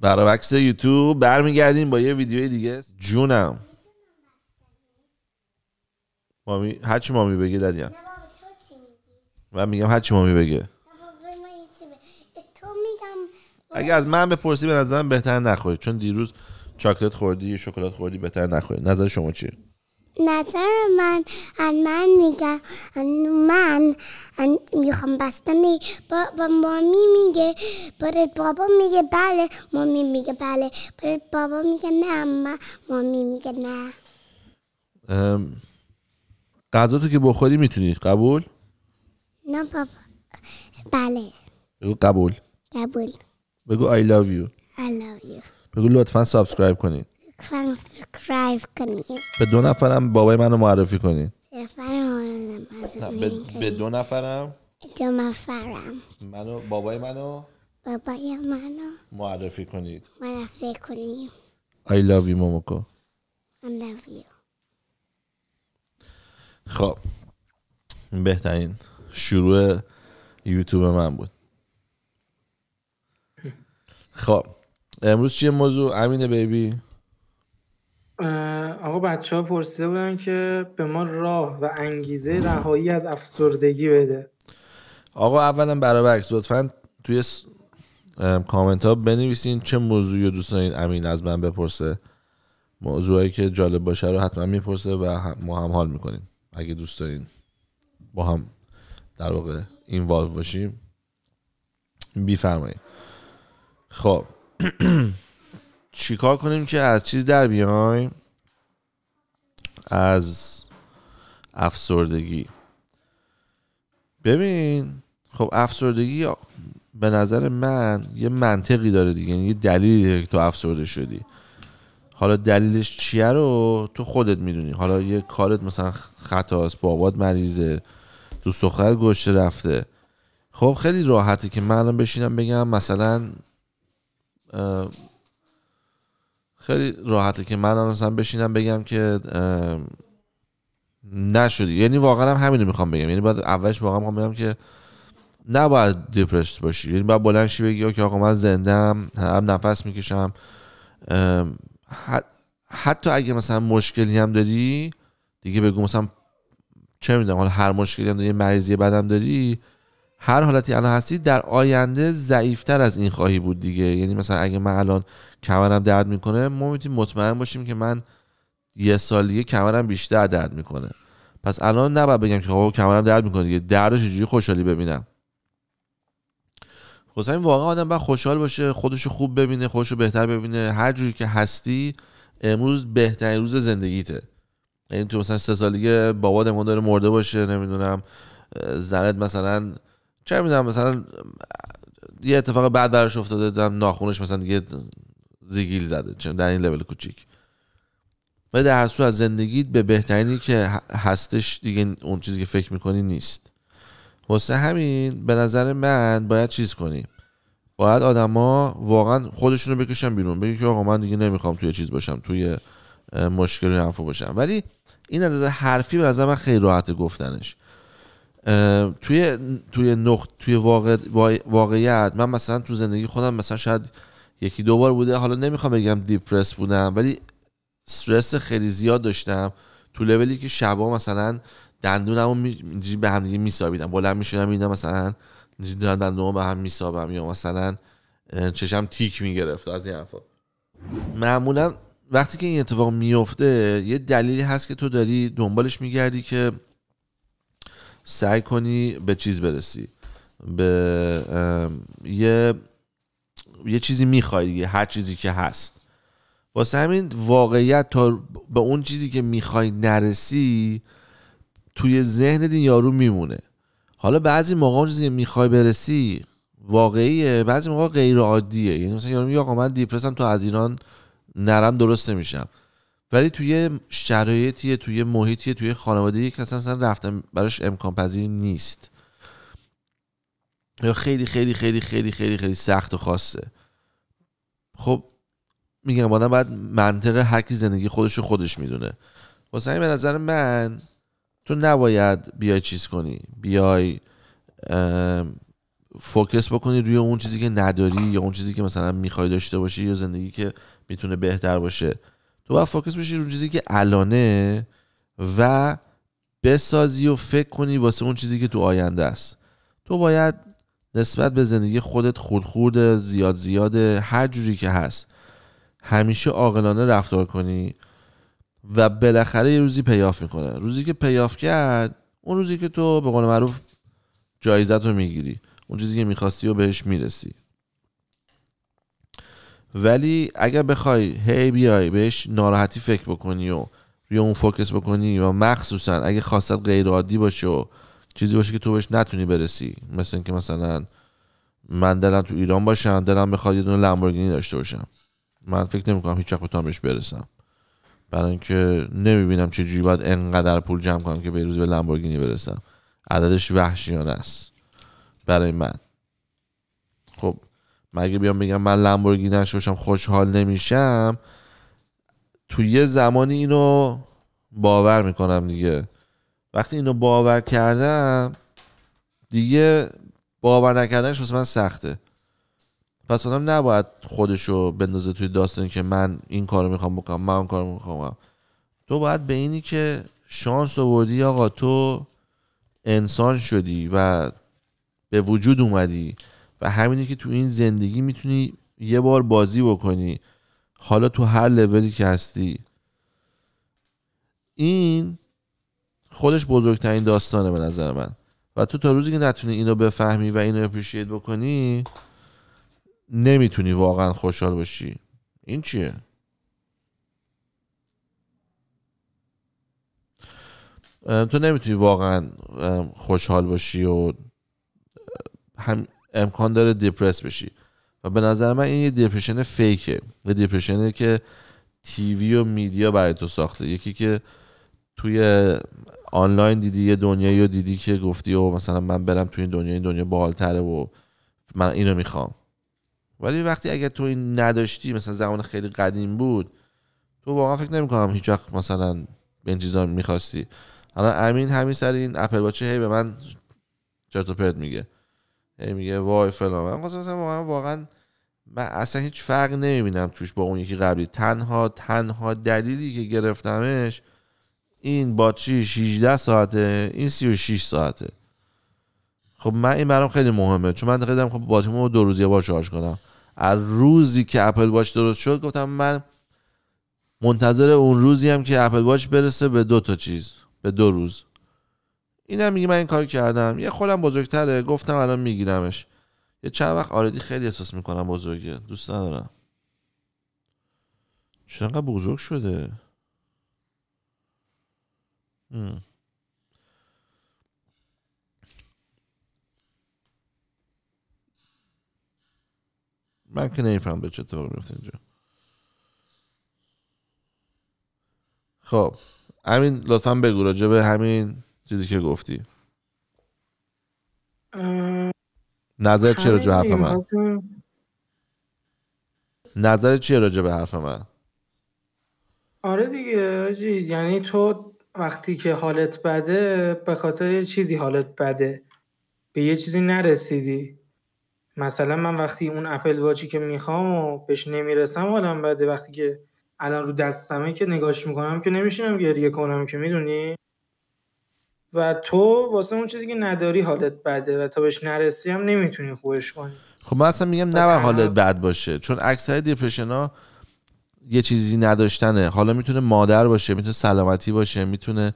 برابکس یوتیوب برمیگردیم با یه ویدیوی دیگه جونم مامی چی مامی بگه دادیم من میگم هرچی مامی بگه اگه از من بپرسی به نظرم بهتر نخوری چون دیروز چاکلت خوردی شکلات خوردی بهتر نخوری نظر شما چیه نظر من ان من میگم من ان میخوام بستنی با, با مامی میگه برد بابا میگه بله مامی میگه بله برد بابا میگه نه اما مامی میگه نه غذا تو که بخوری میتونی قبول نه بابا بله بگو قبول قبول بگو I love you I love you بگو لطفا سابسکرایب کنید سابسکرایب کنید به دو نفرم بابای منو معرفی کنید به, دو نفرم دو نفرم منو بابای منو بابای منو معرفی کنید معرفی کنید I love you موموکو I love you خب بهترین شروع یوتیوب من بود خب امروز چیه موضوع امینه بیبی آقا بچه ها پرسیده بودن که به ما راه و انگیزه رهایی از افسردگی بده آقا اولا برابر لطفا توی س... کامنت ها بنویسین چه موضوعی رو دوست دارین امین از من بپرسه موضوعی که جالب باشه رو حتما میپرسه و ما هم حال میکنیم اگه دوست دارین با هم در واقع اینوالو باشیم بیفرمایید خب چیکار کنیم که از چیز در بیایم از افسردگی ببین خب افسردگی به نظر من یه منطقی داره دیگه یعنی یه دلیلی که تو افسرده شدی حالا دلیلش چیه رو تو خودت میدونی حالا یه کارت مثلا خطاست بابات مریضه تو سخت گشته رفته خب خیلی راحته که من بشینم بگم مثلا خیلی راحته که من مثلا بشینم بگم که نشدی یعنی واقعا هم همینو میخوام بگم یعنی باید اولش واقعا میخوام بگم که نباید دپرس باشی یعنی باید بلند شی بگی که آقا من زندم هم نفس میکشم حتی اگه مثلا مشکلی هم داری دیگه بگو مثلا چه میدونم حالا هر مشکلی هم داری مریضی بدم داری هر حالتی الان هستی در آینده ضعیفتر از این خواهی بود دیگه یعنی مثلا اگه من الان کمرم درد میکنه ما میتونیم مطمئن باشیم که من یه سال دیگه کمرم بیشتر درد میکنه پس الان نباید بگم که خب کمرم درد میکنه دیگه دردش جوری خوشحالی ببینم خب این واقعا آدم باید خوشحال باشه خودشو خوب ببینه خودشو بهتر ببینه هر جوری که هستی امروز بهترین روز زندگیته یعنی تو مثلا سه سالگی بابا داره مرده باشه نمیدونم زنت مثلا چه میدونم مثلا یه اتفاق بعد براش افتاده دم ناخونش مثلا دیگه زیگیل زده چون در این لول کوچیک و در سو از زندگیت به بهترینی که هستش دیگه اون چیزی که فکر میکنی نیست واسه همین به نظر من باید چیز کنی باید آدما واقعا خودشون رو بکشن بیرون بگی که آقا من دیگه نمیخوام توی چیز باشم توی مشکل حرفو باشم ولی این از نظر حرفی به نظر من خیلی راحت گفتنش توی توی نقط توی واقع، واقعیت من مثلا تو زندگی خودم مثلا شاید یکی دو بار بوده حالا نمیخوام بگم دیپرس بودم ولی استرس خیلی زیاد داشتم تو لولی که شبا مثلا دندونمو می... به هم دیگه میسابیدم بلند میشدم میدم مثلا دندونمو به هم میسابم یا مثلا چشم تیک میگرفت از این حرفا معمولا وقتی که این اتفاق میفته یه دلیلی هست که تو داری دنبالش میگردی که سعی کنی به چیز برسی به یه یه چیزی میخوای دیگه هر چیزی که هست واسه همین واقعیت تا به اون چیزی که میخوای نرسی توی ذهن این یارو میمونه حالا بعضی موقع اون چیزی که میخوای برسی واقعیه بعضی موقع غیر عادیه یعنی مثلا یارو میگه آقا من دیپرسم تو از ایران نرم درست نمیشم ولی توی شرایطی توی محیطی توی خانواده که اصلا رفتن براش امکان پذیر نیست یا خیلی خیلی خیلی خیلی خیلی خیلی سخت و خاصه خب میگم آدم باید منطق هر زندگی خودش رو خودش میدونه واسه همین به نظر من تو نباید بیای چیز کنی بیای فوکس بکنی روی اون چیزی که نداری یا اون چیزی که مثلا میخوای داشته باشی یا زندگی که میتونه بهتر باشه تو باید فوکس بشی رو چیزی که الانه و بسازی و فکر کنی واسه اون چیزی که تو آینده است تو باید نسبت به زندگی خودت خودخورد زیاد زیاد هر جوری که هست همیشه عاقلانه رفتار کنی و بالاخره یه روزی پیاف میکنه روزی که پیاف کرد اون روزی که تو به قول معروف جایزت رو میگیری اون چیزی که میخواستی و بهش میرسی ولی اگر بخوای هی بیای بهش ناراحتی فکر بکنی و روی اون فوکس بکنی و مخصوصا اگه خواستت غیر عادی باشه و چیزی باشه که تو بهش نتونی برسی مثل اینکه مثلا من دلم تو ایران باشم دلم بخواد یه دونه لامبورگینی داشته باشم من فکر نمیکنم هیچ وقت بهش برسم برای اینکه نمیبینم چه جوری باید انقدر پول جمع کنم که به روز به لامبورگینی برسم عددش وحشیانه است برای من خب مگه بیام بگم من لامبورگینی نشوشم خوشحال نمیشم تو یه زمانی اینو باور میکنم دیگه وقتی اینو باور کردم دیگه باور نکردنش واسه من سخته پس آدم نباید خودشو بندازه توی داستانی که من این کارو میخوام بکنم من اون کارو میخوام تو باید به اینی که شانس آوردی آقا تو انسان شدی و به وجود اومدی و همینه که تو این زندگی میتونی یه بار بازی بکنی حالا تو هر لولی که هستی این خودش بزرگترین داستانه به نظر من و تو تا روزی که نتونی اینو بفهمی و اینو اپریشیت بکنی نمیتونی واقعا خوشحال باشی این چیه تو نمیتونی واقعا خوشحال باشی و هم امکان داره دیپرس بشی و به نظر من این یه دیپرشن فیکه یه دیپرشنه که تیوی و میدیا برای تو ساخته یکی که توی آنلاین دیدی یه دنیایی رو دیدی که گفتی او مثلا من برم توی این دنیا این دنیا بالتره و من اینو میخوام ولی وقتی اگر تو این نداشتی مثلا زمان خیلی قدیم بود تو واقعا فکر نمیکنم هیچ وقت مثلا این چیزا میخواستی حالا امین همین سر این اپل واچ هی به من چرت و پرت میگه یعنی میگه وای فلان من مثلا واقعا من اصلا هیچ فرق نمیبینم توش با اون یکی قبلی تنها تنها دلیلی که گرفتمش این باتری 16 ساعته این 36 ساعته خب من این برام خیلی مهمه چون من خیلی خب دو روز یه بار شارژ کنم از روزی که اپل واچ درست شد گفتم من منتظر اون روزی هم که اپل واچ برسه به دو تا چیز به دو روز اینم میگه من این کار کردم یه خودم بزرگتره گفتم الان میگیرمش یه چند وقت آردی خیلی احساس میکنم بزرگه دوست ندارم چرا بزرگ شده من که نمیفهم به چطور اتفاق اینجا خب همین لطفا بگو راجع به همین چیزی که گفتی نظر چیه راجع حرف من نظر چیه راجع به حرف من آره دیگه جی. یعنی تو وقتی که حالت بده به خاطر یه چیزی حالت بده به یه چیزی نرسیدی مثلا من وقتی اون اپل واچی که میخوام و بهش نمیرسم حالم بده وقتی که الان رو دستمه که نگاش میکنم که نمیشینم گریه کنم که میدونی و تو واسه اون چیزی که نداری حالت بده و تا بهش نرسی هم نمیتونی خوبش کنی خب من اصلا میگم نه حالت بد باشه چون اکثر دیپرشن ها یه چیزی نداشتنه حالا میتونه مادر باشه میتونه سلامتی باشه میتونه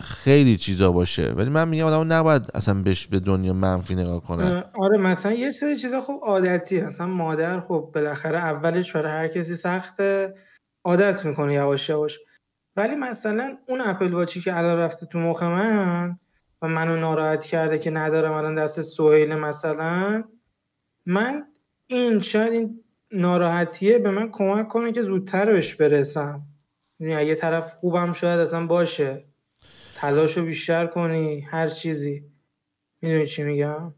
خیلی چیزا باشه ولی من میگم آدم نباید اصلا بهش به دنیا منفی نگاه کنه آره مثلا یه سری چیزا خب عادتی مثلا مادر خب بالاخره اولش برای هر کسی سخته عادت میکنه یواش یواش ولی مثلا اون اپل واچی که الان رفته تو مخ من و منو ناراحت کرده که ندارم الان دست سهیل مثلا من این شاید این ناراحتیه به من کمک کنه که زودتر بهش برسم یعنی یه طرف خوبم شاید اصلا باشه تلاشو بیشتر کنی هر چیزی میدونی چی میگم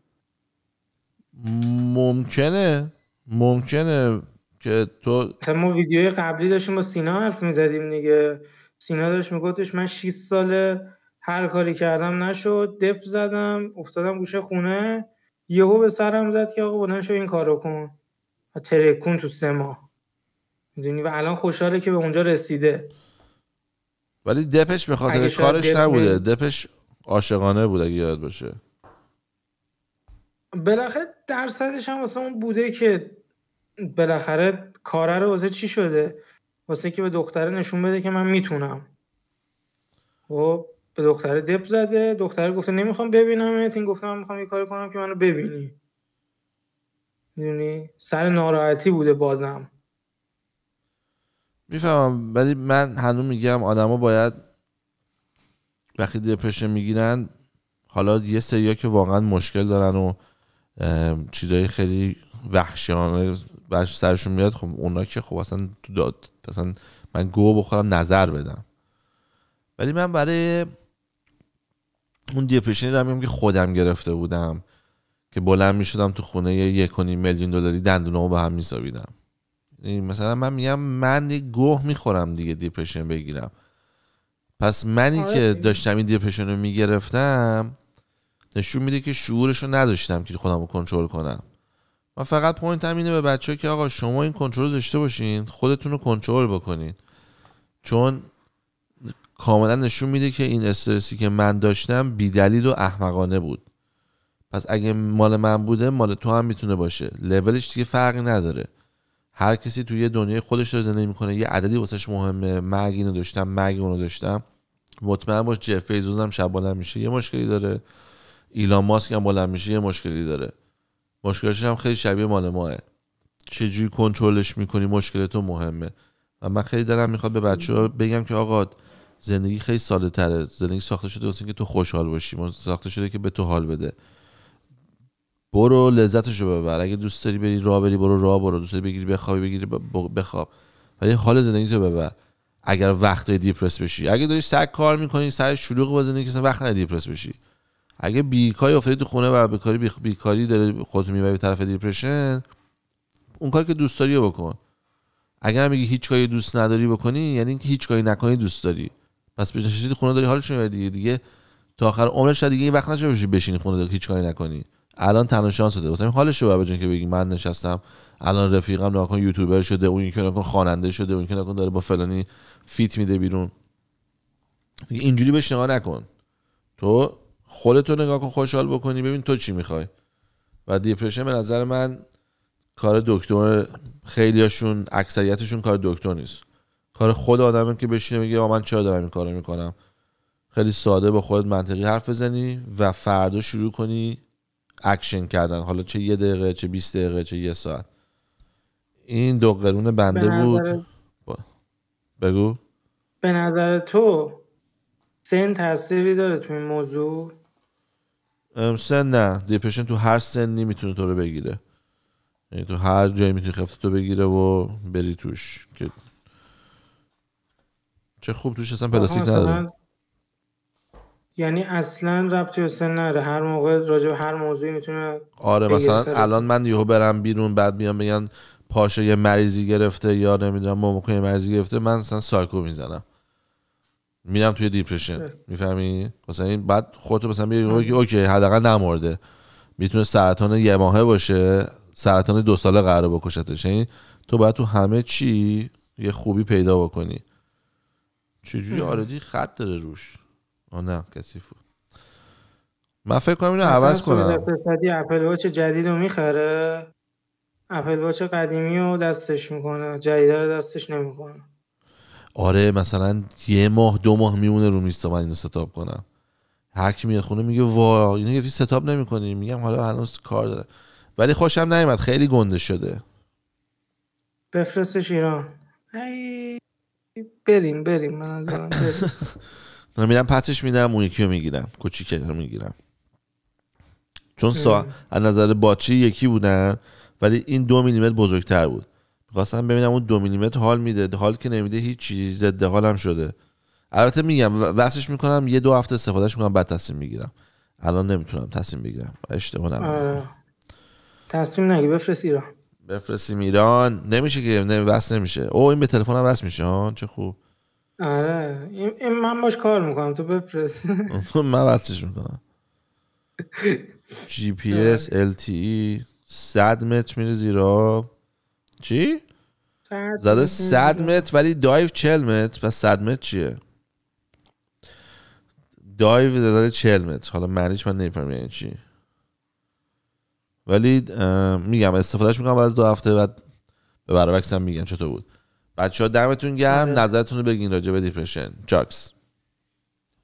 ممکنه ممکنه که تو ما ویدیوی قبلی داشتیم با سینا حرف میزدیم دیگه سینا داشت میگفتش من 6 ساله هر کاری کردم نشد دپ زدم افتادم گوشه خونه یهو به سرم زد که آقا بلند شو این کارو کن و ترکون تو سه ماه میدونی و الان خوشحاله که به اونجا رسیده ولی دپش به خاطر کارش دپ نبوده دپش عاشقانه بود اگه یاد باشه بالاخره درصدش هم واسه اون بوده که بالاخره کاره رو واسه چی شده واسه که به دختره نشون بده که من میتونم خب به دختره دب زده دختره گفته نمیخوام ببینم این گفته من میخوام یه کاری کنم که منو ببینی میدونی سر ناراحتی بوده بازم میفهمم ولی من هنوز میگم آدما باید وقتی دپرشن میگیرن حالا یه سریا که واقعا مشکل دارن و چیزای خیلی وحشیانه سرشون میاد خب اونا که خب اصلا تو اصلا من گو بخورم نظر بدم ولی من برای اون دارم میگم که خودم گرفته بودم که بلند می شدم تو خونه یک میلیون دلاری دندونو به هم میسابیدم یعنی مثلا من میگم من یک گوه میخورم دیگه دیپریشن بگیرم پس منی آره که داشتم این دیپرشن رو میگرفتم نشون میده که شعورش رو نداشتم که خودم رو کنترل کنم و فقط پوینت اینه به بچه که آقا شما این کنترل داشته باشین خودتون رو کنترل بکنین چون کاملا نشون میده که این استرسی که من داشتم بیدلیل و احمقانه بود پس اگه مال من بوده مال تو هم میتونه باشه لولش دیگه فرقی نداره هر کسی توی دنیای خودش رو زندگی میکنه یه عددی واسش مهمه مگ اینو داشتم مگ اونو داشتم مطمئن باش جف فیزوز هم میشه یه مشکلی داره ایلان ماسک هم میشه یه مشکلی داره مشکلش هم خیلی شبیه مال ماه چجوری کنترلش میکنی مشکل تو مهمه و من خیلی دلم میخواد به بچه ها بگم که آقا زندگی خیلی ساده تره زندگی ساخته شده واسه اینکه تو خوشحال باشی ساخته شده که به تو حال بده برو لذتشو ببر اگه دوست داری بری راه بری برو راه برو دوست داری بگیری بخوابی بگیری بخواب ولی حال زندگی تو ببر اگر وقت دیپرس بشی اگه داری سگ کار میکنی سر شلوغ با زندگی وقت دیپرس بشی اگه بیکاری افتادی تو خونه و بیکاری بیکاری داره خودت میبری به طرف دیپرشن اون کاری که دوست داری بکن اگر میگی هیچ کاری دوست نداری بکنی یعنی اینکه هیچ کاری نکنی دوست داری پس بشینی خونه داری حالش میبری دیگه دیگه تا آخر عمرت شاید دیگه این وقت نشه بشی بشینی خونه داری هیچ کاری نکنی الان تنها شانس ده واسه حالش رو جون که بگی من نشستم الان رفیقم ناکن یوتیوبر شده اون یکی ناکن خواننده شده اون یکی ناکن داره با فلانی فیت میده بیرون اینجوری بهش نگاه نکن تو خودتو نگاه کن خوشحال بکنی ببین تو چی میخوای و دیپرشن به نظر من کار دکتر خیلیاشون اکثریتشون کار دکتر نیست کار خود آدمه که بشینه میگه آ من چرا دارم این کارو میکنم خیلی ساده با خودت منطقی حرف بزنی و فردا شروع کنی اکشن کردن حالا چه یه دقیقه چه 20 دقیقه چه یه ساعت این دو قرون بنده بود بگو به نظر تو سن تاثیری داره تو این موضوع سن نه دیپرشن تو هر سنی میتونه تو رو بگیره یعنی تو هر جایی میتونی خفته تو بگیره و بری توش که چه خوب توش اصلا خب، پلاستیک نداره یعنی اصلا ربطی به سن نداره هر موقع راجع هر موضوعی میتونه آره مثلا الان من یهو برم بیرون بعد میام بگن پاشه یه مریضی گرفته یا نمیدونم ما یه مریضی گرفته من مثلا سایکو میزنم میرم توی دیپرشن میفهمی مثلا این بعد خودتو مثلا میگی اوکی حداقل نمورده میتونه سرطان یه ماهه باشه سرطان دو ساله قرار بکشتش یعنی تو باید تو همه چی یه خوبی پیدا بکنی چجوری آردی خط داره روش آه نه کسی فو من فکر کنم اینو عوض کنم اقتصادی اپل واچ جدید رو میخره اپل واچ قدیمی رو دستش میکنه جدید رو دستش نمیکنه آره مثلا یه ماه دو ماه میمونه رو میز من اینو ستاپ کنم هر کی خونه میگه وا اینو یه ستاپ نمیکنی میگم حالا هنوز کار داره ولی خوشم نیومد خیلی گنده شده بفرستش ایران ای... بریم بریم من از بریم میرم پسش میدم اون یکی رو میگیرم کوچیکه رو میگیرم چون سا... از نظر باچی یکی بودن ولی این دو میلیمتر بزرگتر بود خواستم ببینم اون دو میلیمتر حال میده حال که نمیده هیچی ضد حالم شده البته میگم وصلش میکنم یه دو هفته استفادهش میکنم بعد تصمیم میگیرم الان نمیتونم تصمیم بگیرم اشتباه نمیدونم آره. تصمیم نگی بفرست ایران بفرستیم ایران نمیشه که نمی وصل نمیشه او این به هم وصل میشه آن چه خوب آره این من باش کار میکنم تو بفرست من وصلش میکنم جی پی اس ال تی 100 متر میره زیرا چی؟ زده 100 متر ولی دایو 40 متر پس 100 متر چیه دایو زده 40 متر حالا معنیش من نمیفهمم یعنی چی ولی میگم استفادهش میکنم از دو هفته بعد به برابکس هم میگم چطور بود بچه ها دمتون گرم آره. نظرتون رو بگین راجع به دیپرشن جاکس